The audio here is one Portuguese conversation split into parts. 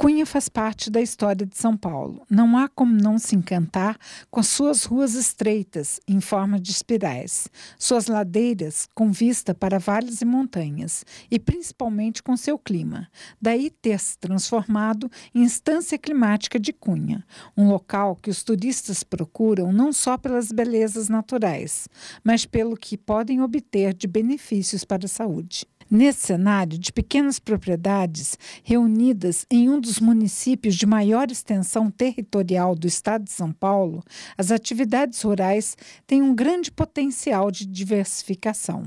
Cunha faz parte da história de São Paulo. Não há como não se encantar com suas ruas estreitas, em forma de espirais, suas ladeiras com vista para vales e montanhas, e principalmente com seu clima. Daí ter se transformado em instância climática de Cunha, um local que os turistas procuram não só pelas belezas naturais, mas pelo que podem obter de benefícios para a saúde. Nesse cenário de pequenas propriedades reunidas em um dos municípios de maior extensão territorial do estado de São Paulo, as atividades rurais têm um grande potencial de diversificação.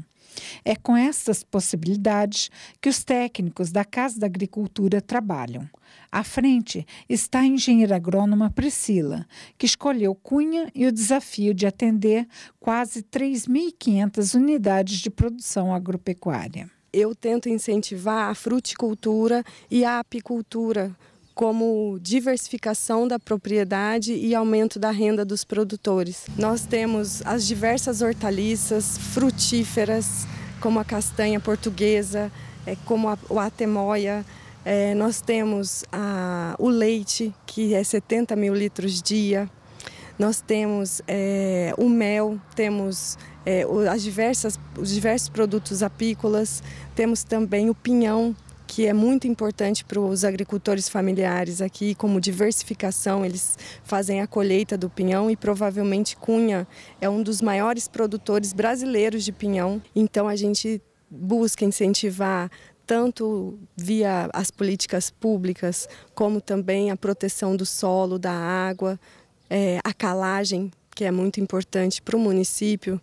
É com essas possibilidades que os técnicos da Casa da Agricultura trabalham. À frente está a engenheira agrônoma Priscila, que escolheu Cunha e o desafio de atender quase 3.500 unidades de produção agropecuária eu tento incentivar a fruticultura e a apicultura como diversificação da propriedade e aumento da renda dos produtores. Nós temos as diversas hortaliças frutíferas, como a castanha portuguesa, é, como o atemoia, é, nós temos a, o leite, que é 70 mil litros dia, nós temos é, o mel, temos é, as diversas, os diversos produtos apícolas, temos também o pinhão, que é muito importante para os agricultores familiares aqui, como diversificação, eles fazem a colheita do pinhão e provavelmente Cunha é um dos maiores produtores brasileiros de pinhão. Então a gente busca incentivar tanto via as políticas públicas, como também a proteção do solo, da água, é, a calagem, que é muito importante para o município.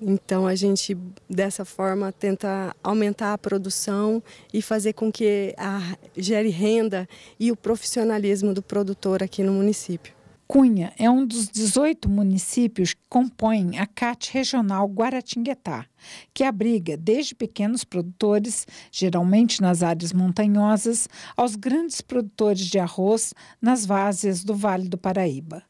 Então a gente dessa forma tenta aumentar a produção e fazer com que a, gere renda e o profissionalismo do produtor aqui no município. Cunha é um dos 18 municípios que compõem a CAT Regional Guaratinguetá, que abriga desde pequenos produtores, geralmente nas áreas montanhosas, aos grandes produtores de arroz nas várzeas do Vale do Paraíba.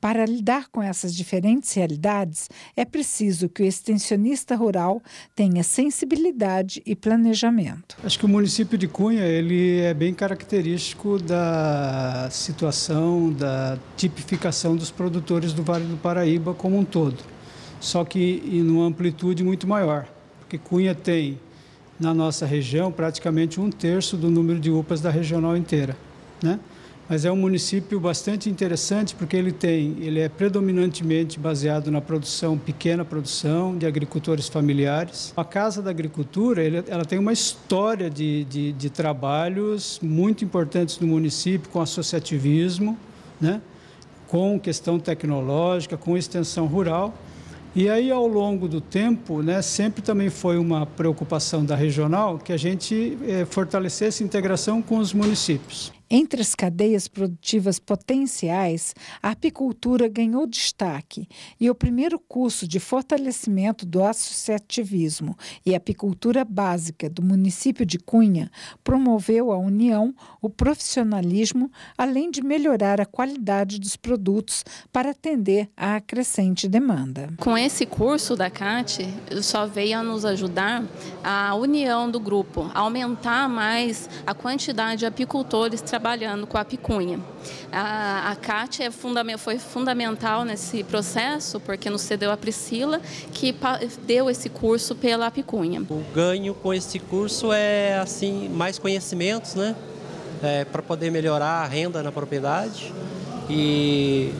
Para lidar com essas diferentes realidades, é preciso que o extensionista rural tenha sensibilidade e planejamento. Acho que o município de Cunha ele é bem característico da situação, da tipificação dos produtores do Vale do Paraíba como um todo, só que em uma amplitude muito maior, porque Cunha tem na nossa região praticamente um terço do número de UPAs da regional inteira, né? mas é um município bastante interessante porque ele tem, ele é predominantemente baseado na produção, pequena produção de agricultores familiares. A Casa da Agricultura, ele, ela tem uma história de, de, de trabalhos muito importantes no município com associativismo, né? com questão tecnológica, com extensão rural. E aí, ao longo do tempo, né, sempre também foi uma preocupação da regional que a gente eh, fortalecesse a integração com os municípios. Entre as cadeias produtivas potenciais, a apicultura ganhou destaque e o primeiro curso de fortalecimento do associativismo e apicultura básica do município de Cunha promoveu a união, o profissionalismo, além de melhorar a qualidade dos produtos para atender à crescente demanda. Com esse curso da CAT, só veio a nos ajudar a união do grupo, a aumentar mais a quantidade de apicultores trabalhando trabalhando com a picunha. A, a Kátia é foi fundamental nesse processo, porque nos cedeu a Priscila, que deu esse curso pela picunha. O ganho com esse curso é assim mais conhecimentos, né? É, para poder melhorar a renda na propriedade e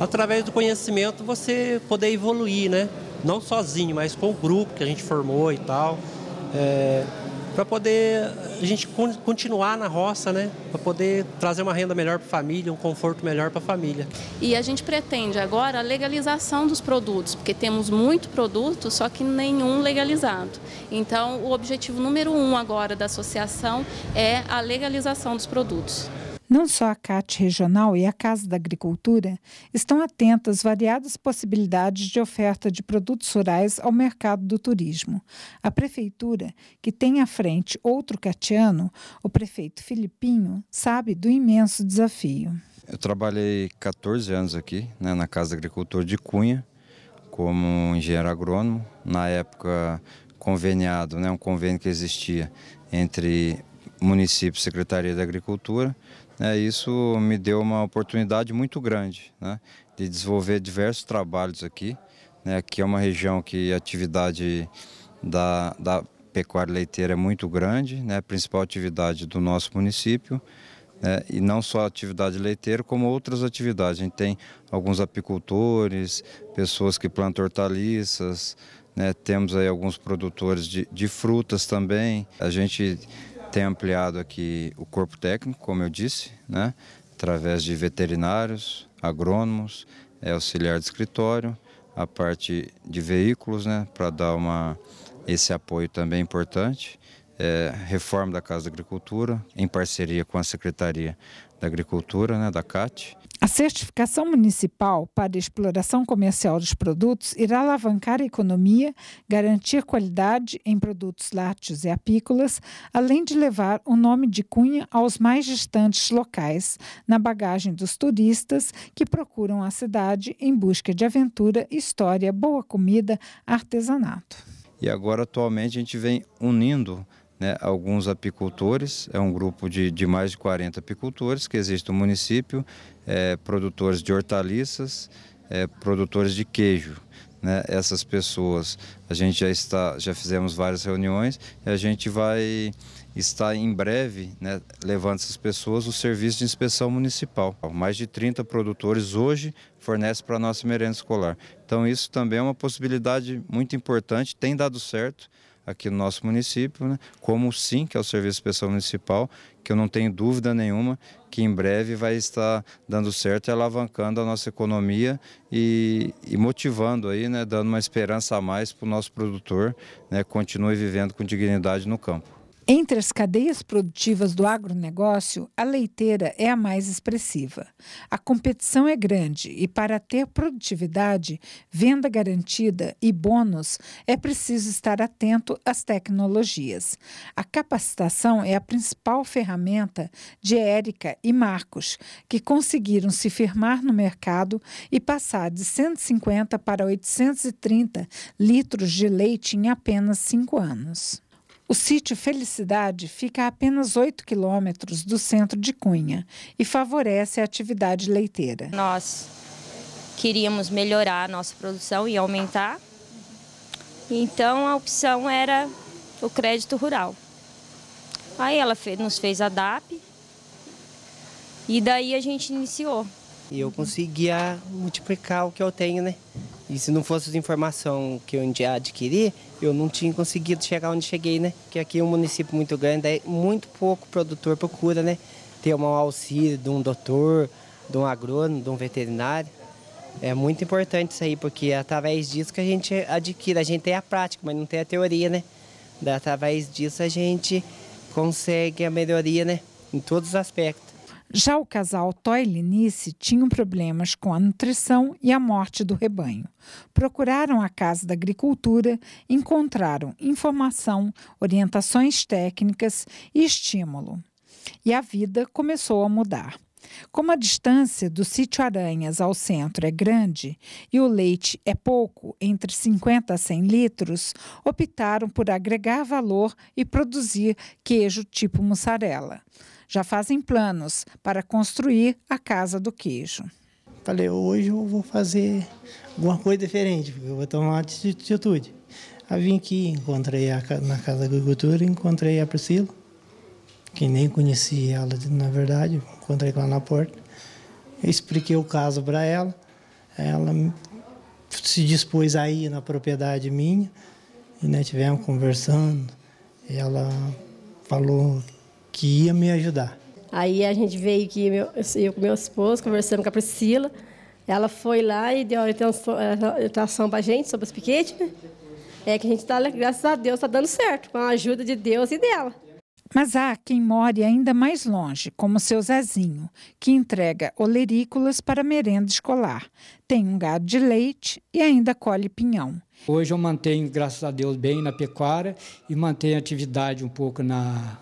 através do conhecimento você poder evoluir, né? Não sozinho, mas com o grupo que a gente formou e tal. É, para poder a gente continuar na roça, né? Para poder trazer uma renda melhor para a família, um conforto melhor para a família. E a gente pretende agora a legalização dos produtos, porque temos muito produto, só que nenhum legalizado. Então, o objetivo número um agora da associação é a legalização dos produtos. Não só a CAT Regional e a Casa da Agricultura estão atentas às variadas possibilidades de oferta de produtos rurais ao mercado do turismo. A Prefeitura, que tem à frente outro catiano, o prefeito Filipinho, sabe do imenso desafio. Eu trabalhei 14 anos aqui, né, na Casa da Agricultor de Cunha, como engenheiro agrônomo. Na época, conveniado, né, um convênio que existia entre município Secretaria da Agricultura, né, isso me deu uma oportunidade muito grande né, de desenvolver diversos trabalhos aqui. Né, aqui é uma região que a atividade da, da pecuária leiteira é muito grande, né, principal atividade do nosso município. é e não só a atividade leiteira, como outras atividades. A gente tem alguns apicultores, pessoas que plantam hortaliças, né, temos aí alguns produtores de, de frutas também. A gente tem ampliado aqui o corpo técnico, como eu disse, né? através de veterinários, agrônomos, é, auxiliar de escritório, a parte de veículos, né? para dar uma, esse apoio também importante é, reforma da Casa da Agricultura, em parceria com a Secretaria da Agricultura, né, da CAT. A certificação municipal para exploração comercial dos produtos irá alavancar a economia, garantir qualidade em produtos lácteos e apícolas, além de levar o nome de Cunha aos mais distantes locais, na bagagem dos turistas que procuram a cidade em busca de aventura, história, boa comida, artesanato. E agora, atualmente, a gente vem unindo né, alguns apicultores, é um grupo de, de mais de 40 apicultores que existe no município, é, produtores de hortaliças, é, produtores de queijo. Né, essas pessoas, a gente já está, já fizemos várias reuniões e a gente vai estar em breve né, levando essas pessoas o serviço de inspeção municipal. Mais de 30 produtores hoje fornecem para a nossa merenda escolar. Então isso também é uma possibilidade muito importante, tem dado certo aqui no nosso município, né? como sim, que é o Serviço Especial Municipal, que eu não tenho dúvida nenhuma que em breve vai estar dando certo e alavancando a nossa economia e, e motivando aí, né? dando uma esperança a mais para o nosso produtor, né? continue vivendo com dignidade no campo. Entre as cadeias produtivas do agronegócio, a leiteira é a mais expressiva. A competição é grande e, para ter produtividade, venda garantida e bônus, é preciso estar atento às tecnologias. A capacitação é a principal ferramenta de Érica e Marcos, que conseguiram se firmar no mercado e passar de 150 para 830 litros de leite em apenas cinco anos. O sítio Felicidade fica a apenas 8 quilômetros do centro de Cunha e favorece a atividade leiteira. Nós queríamos melhorar a nossa produção e aumentar, então a opção era o crédito rural. Aí ela nos fez a DAP e daí a gente iniciou. E eu conseguia multiplicar o que eu tenho, né? E se não fosse as informações que eu já adquiri, eu não tinha conseguido chegar onde cheguei, né? Porque aqui é um município muito grande, é muito pouco produtor procura, né? Ter um auxílio de um doutor, de um agrônomo, de um veterinário. É muito importante isso aí, porque é através disso que a gente adquire. A gente tem a prática, mas não tem a teoria, né? Através disso a gente consegue a melhoria, né? Em todos os aspectos. Já o casal Toy Linice tinham problemas com a nutrição e a morte do rebanho. Procuraram a Casa da Agricultura, encontraram informação, orientações técnicas e estímulo. E a vida começou a mudar. Como a distância do sítio Aranhas ao centro é grande e o leite é pouco, entre 50 a 100 litros, optaram por agregar valor e produzir queijo tipo mussarela já fazem planos para construir a Casa do Queijo. Falei, hoje eu vou fazer alguma coisa diferente, porque eu vou tomar uma atitude. Aí vim aqui, encontrei a, na Casa da Agricultura, encontrei a Priscila, que nem conheci ela, na verdade, encontrei lá na porta. Eu expliquei o caso para ela, ela se dispôs a ir na propriedade minha, e né, tivemos conversando. Ela falou que ia me ajudar. Aí a gente veio aqui, meu, eu com meu esposo, conversando com a Priscila. Ela foi lá e deu orientação para a gente sobre os piquetes. Né? É que a gente está, graças a Deus, está dando certo, com a ajuda de Deus e dela. Mas há quem more ainda mais longe, como seu Zezinho, que entrega olerícolas para merenda escolar. Tem um gado de leite e ainda colhe pinhão. Hoje eu mantenho, graças a Deus, bem na pecuária e mantenho atividade um pouco na,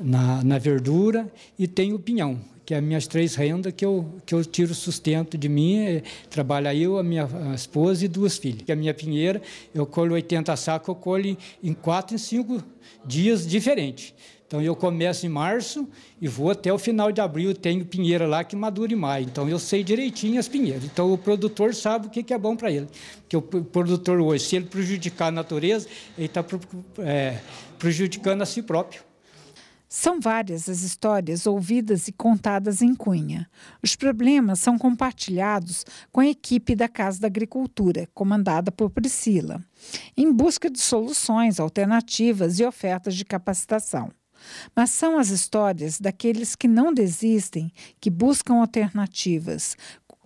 na, na verdura e tem o pinhão, que é as minhas três rendas que eu, que eu tiro sustento de mim. É, trabalha eu, a minha esposa e duas filhas. E a minha pinheira, eu colho 80 sacos, eu colho em quatro, em cinco dias diferentes. Então eu começo em março e vou até o final de abril. Tenho pinheira lá que madura em maio. Então eu sei direitinho as pinheiras. Então o produtor sabe o que, que é bom para ele. Porque o produtor hoje, se ele prejudicar a natureza, ele está é, prejudicando a si próprio. São várias as histórias ouvidas e contadas em Cunha. Os problemas são compartilhados com a equipe da Casa da Agricultura, comandada por Priscila, em busca de soluções alternativas e ofertas de capacitação. Mas são as histórias daqueles que não desistem, que buscam alternativas,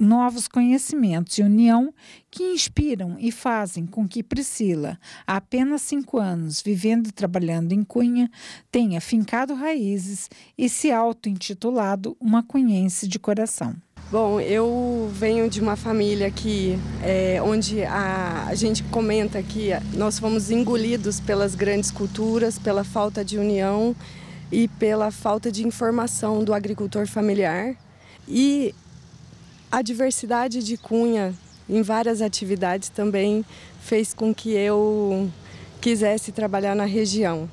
novos conhecimentos e união que inspiram e fazem com que Priscila, há apenas cinco anos, vivendo e trabalhando em Cunha, tenha fincado raízes e se auto-intitulado uma cunhense de coração. Bom, eu venho de uma família que, é, onde a, a gente comenta que nós fomos engolidos pelas grandes culturas, pela falta de união e pela falta de informação do agricultor familiar. E a diversidade de Cunha em várias atividades também fez com que eu quisesse trabalhar na região.